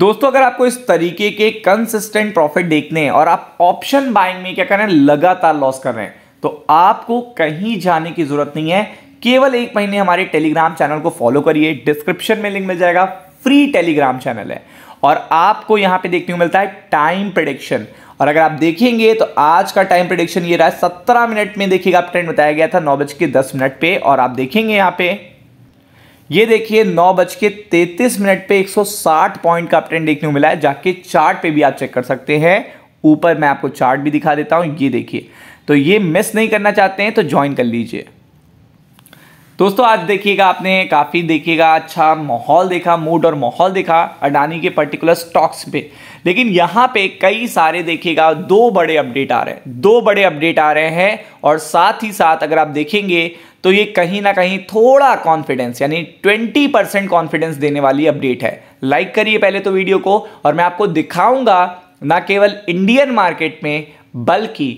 दोस्तों अगर आपको इस तरीके के कंसिस्टेंट प्रॉफिट देखने हैं और आप ऑप्शन बाइंग में क्या कर रहे हैं लगातार लॉस कर रहे हैं तो आपको कहीं जाने की जरूरत नहीं है केवल एक महीने हमारे टेलीग्राम चैनल को फॉलो करिए डिस्क्रिप्शन में लिंक मिल जाएगा फ्री टेलीग्राम चैनल है और आपको यहां पे देखने को मिलता है टाइम प्रडिक्शन और अगर आप देखेंगे तो आज का टाइम प्रडिक्शन ये रहा है सत्रह मिनट में देखिएगा आप ट्रेंड बताया गया था नौ बज के दस मिनट पे और आप देखेंगे यहां पे ये देखिए नौ बज के तैतीस मिनट पे 160 पॉइंट का अपट्रेंड देखने को मिला है जाके चार्ट पे भी आप चेक कर सकते हैं ऊपर मैं आपको चार्ट भी दिखा देता हूं ये देखिए तो ये मिस नहीं करना चाहते हैं तो ज्वाइन कर लीजिए दोस्तों आज देखिएगा आपने काफ़ी देखिएगा अच्छा माहौल देखा मूड और माहौल देखा अडानी के पर्टिकुलर स्टॉक्स पे लेकिन यहाँ पे कई सारे देखिएगा दो बड़े अपडेट आ रहे हैं दो बड़े अपडेट आ रहे हैं और साथ ही साथ अगर आप देखेंगे तो ये कहीं ना कहीं थोड़ा कॉन्फिडेंस यानी 20 परसेंट कॉन्फिडेंस देने वाली अपडेट है लाइक करिए पहले तो वीडियो को और मैं आपको दिखाऊंगा ना केवल इंडियन मार्केट में बल्कि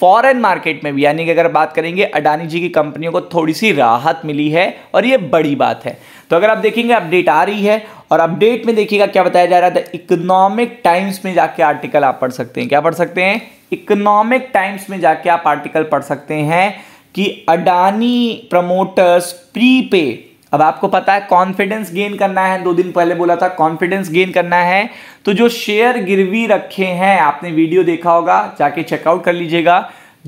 फॉरेन मार्केट में भी यानी कि अगर बात करेंगे अडानी जी की कंपनियों को थोड़ी सी राहत मिली है और ये बड़ी बात है तो अगर आप देखेंगे अपडेट आ रही है और अपडेट में देखिएगा क्या बताया जा रहा था इकोनॉमिक टाइम्स में जाके आर्टिकल आप पढ़ सकते हैं क्या पढ़ सकते हैं इकोनॉमिक टाइम्स में जाके आप आर्टिकल पढ़ सकते हैं कि अडानी प्रमोटर्स प्री पे अब आपको पता है कॉन्फिडेंस गेन करना है दो दिन पहले बोला था कॉन्फिडेंस गेन करना है तो जो शेयर गिरवी रखे हैं आपने वीडियो देखा होगा जाके चेकआउट कर लीजिएगा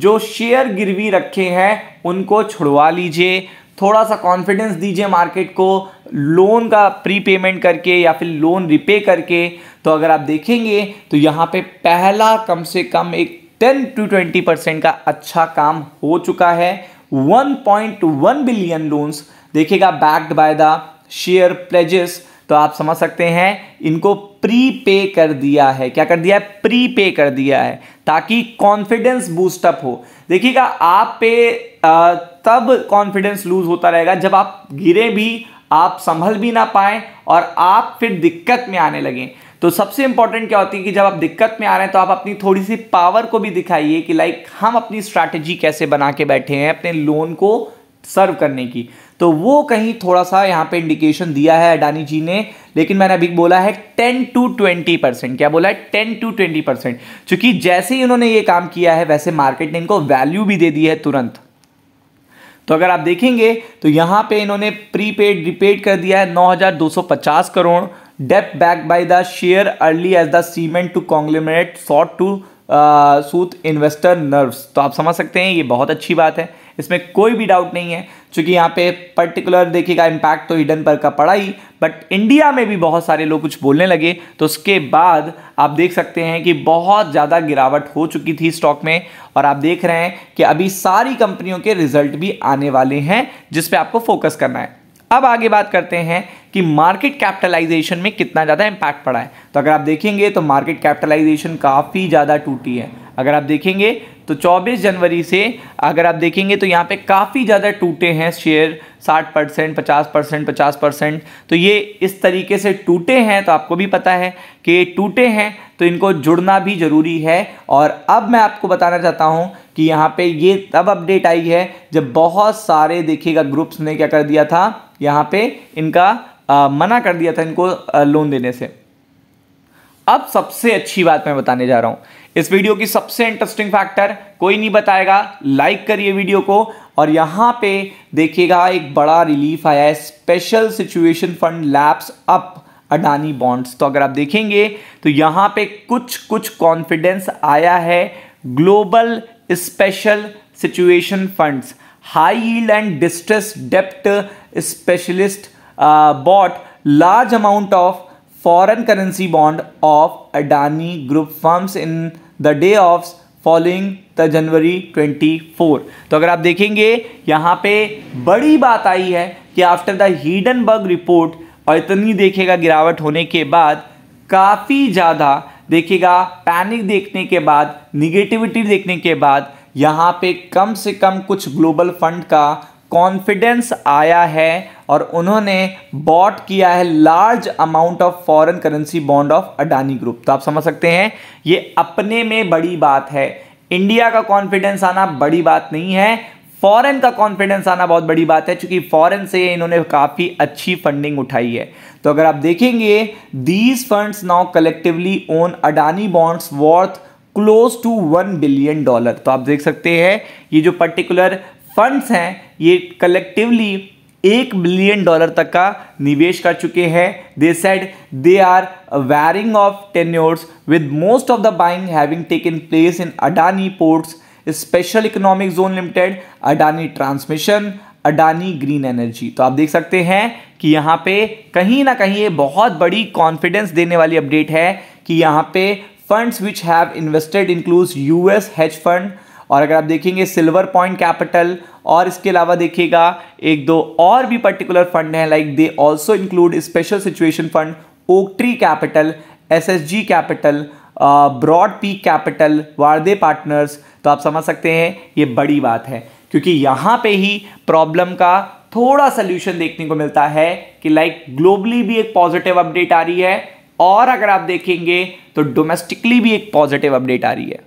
जो शेयर गिरवी रखे हैं उनको छुड़वा लीजिए थोड़ा सा कॉन्फिडेंस दीजिए मार्केट को लोन का प्री पेमेंट करके या फिर लोन रिपे करके तो अगर आप देखेंगे तो यहाँ पे पहला कम से कम एक टेन टू ट्वेंटी परसेंट का अच्छा काम हो चुका है 1.1 बिलियन लोन्स देखिएगा backed by the share pledges तो आप समझ सकते हैं इनको प्री पे कर दिया है क्या कर दिया है प्री पे कर दिया है ताकि कॉन्फिडेंस बूस्टअप हो देखिएगा आप पे तब कॉन्फिडेंस लूज होता रहेगा जब आप गिरे भी आप संभल भी ना पाए और आप फिर दिक्कत में आने लगें तो सबसे इंपॉर्टेंट क्या होती है कि जब आप दिक्कत में आ रहे हैं तो आप अपनी थोड़ी सी पावर को भी दिखाइए कि लाइक हम अपनी स्ट्रैटेजी कैसे बना के बैठे हैं अपने लोन को सर्व करने की तो वो कहीं थोड़ा सा यहाँ पे इंडिकेशन दिया है अडानी जी ने लेकिन मैंने अभी बोला है 10 टू 20 परसेंट क्या बोला है 10 टू 20 परसेंट चूंकि जैसे ही उन्होंने ये काम किया है वैसे मार्केट ने इनको वैल्यू भी दे दी है तुरंत तो अगर आप देखेंगे तो यहाँ पे इन्होंने प्रीपेड रिपेड कर दिया है नौ crore debt back by the share early as the cement to conglomerate sought to soothe investor nerves तो आप समझ सकते हैं ये बहुत अच्छी बात है इसमें कोई भी डाउट नहीं है क्योंकि यहाँ पे पर्टिकुलर देखिएगा इम्पैक्ट तो हिडन पर का पड़ा ही बट इंडिया में भी बहुत सारे लोग कुछ बोलने लगे तो उसके बाद आप देख सकते हैं कि बहुत ज़्यादा गिरावट हो चुकी थी स्टॉक में और आप देख रहे हैं कि अभी सारी कंपनियों के रिजल्ट भी आने वाले हैं जिस पे आपको फोकस करना है अब आगे बात करते हैं कि मार्केट कैपिटलाइजेशन में कितना ज़्यादा इम्पैक्ट पड़ा है तो अगर आप देखेंगे तो मार्केट कैपिटलाइजेशन काफ़ी ज़्यादा टूटी है अगर आप देखेंगे तो 24 जनवरी से अगर आप देखेंगे तो यहाँ पे काफ़ी ज़्यादा टूटे हैं शेयर 60 परसेंट पचास परसेंट पचास परसेंट तो ये इस तरीके से टूटे हैं तो आपको भी पता है कि टूटे हैं तो इनको जुड़ना भी ज़रूरी है और अब मैं आपको बताना चाहता हूँ कि यहाँ पे ये तब अपडेट आई है जब बहुत सारे देखिएगा ग्रुप्स ने क्या कर दिया था यहाँ पे इनका आ, मना कर दिया था इनको आ, लोन देने से अब सबसे अच्छी बात मैं बताने जा रहा हूँ इस वीडियो की सबसे इंटरेस्टिंग फैक्टर कोई नहीं बताएगा लाइक करिए वीडियो को और यहाँ पे देखिएगा एक बड़ा रिलीफ आया है special situation fund laps up Adani bonds तो अगर आप देखेंगे तो यहाँ पे कुछ कुछ कॉन्फिडेंस आया है global special situation funds high and distress डेप्ट specialist bought large amount of foreign currency bond of Adani group firms in the day of following the January 24 तो अगर आप देखेंगे यहाँ पे बड़ी बात आई है कि आफ्टर द हीडनबर्ग रिपोर्ट और इतनी देखेगा गिरावट होने के बाद काफ़ी ज़्यादा देखेगा पैनिक देखने के बाद निगेटिविटी देखने के बाद यहाँ पे कम से कम कुछ ग्लोबल फंड का कॉन्फिडेंस आया है और उन्होंने बॉट किया है large amount of foreign currency bond of Adani group तो आप समझ सकते हैं ये अपने में बड़ी बात है इंडिया का कॉन्फिडेंस आना बड़ी बात नहीं है फॉरेन का कॉन्फिडेंस आना बहुत बड़ी बात है क्योंकि फॉरेन से इन्होंने काफ़ी अच्छी फंडिंग उठाई है तो अगर आप देखेंगे these funds now collectively own Adani bonds worth close to one billion dollar तो आप देख सकते हैं ये जो पर्टिकुलर फंड्स हैं ये कलेक्टिवली एक बिलियन डॉलर तक का निवेश कर चुके हैं they said they are varying of tenures with most of the buying having taken place in Adani ports special economic zone limited Adani transmission Adani green energy तो आप देख सकते हैं कि यहाँ पे कहीं ना कहीं ये बहुत बड़ी कॉन्फिडेंस देने वाली अपडेट है कि यहाँ पे funds which have invested include US hedge fund और अगर आप देखेंगे सिल्वर पॉइंट कैपिटल और इसके अलावा देखिएगा एक दो और भी पर्टिकुलर फंड हैं like they also include special situation fund Oaktree Capital S S G Capital Broad Peak Capital Varde Partners तो आप समझ सकते हैं ये बड़ी बात है क्योंकि यहाँ पे ही प्रॉब्लम का थोड़ा सोल्यूशन देखने को मिलता है कि लाइक ग्लोबली भी एक पॉजिटिव अपडेट आ रही है और अगर आप देखेंगे तो डोमेस्टिकली भी एक पॉजिटिव अपडेट आ रही है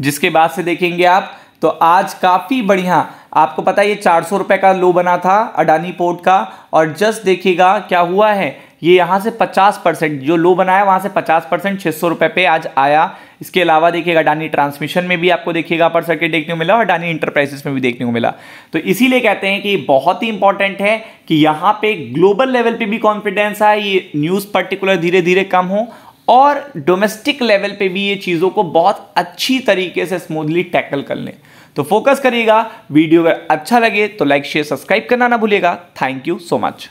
जिसके बाद से देखेंगे आप तो आज काफ़ी बढ़िया आपको पता है ये चार सौ रुपए का लो बना था अडानी पोर्ट का और जस्ट देखिएगा क्या हुआ है ये यहाँ से 50 परसेंट जो लो बनाया वहाँ से 50 परसेंट छः सौ पे आज आया इसके अलावा देखिएगा अडानी ट्रांसमिशन में भी आपको देखिएगा पर सर्किट देखने को मिला और अडानी इंटरप्राइजेस में भी देखने को मिला तो इसीलिए कहते हैं कि बहुत ही इंपॉर्टेंट है कि यहाँ पे ग्लोबल लेवल पे भी कॉन्फिडेंस आए ये न्यूज़ पर्टिकुलर धीरे धीरे कम हो और डोमेस्टिक लेवल पे भी ये चीज़ों को बहुत अच्छी तरीके से स्मूथली टैकल कर लें तो फोकस करिएगा वीडियो अगर अच्छा लगे तो लाइक शेयर सब्सक्राइब करना ना भूलेगा थैंक यू सो मच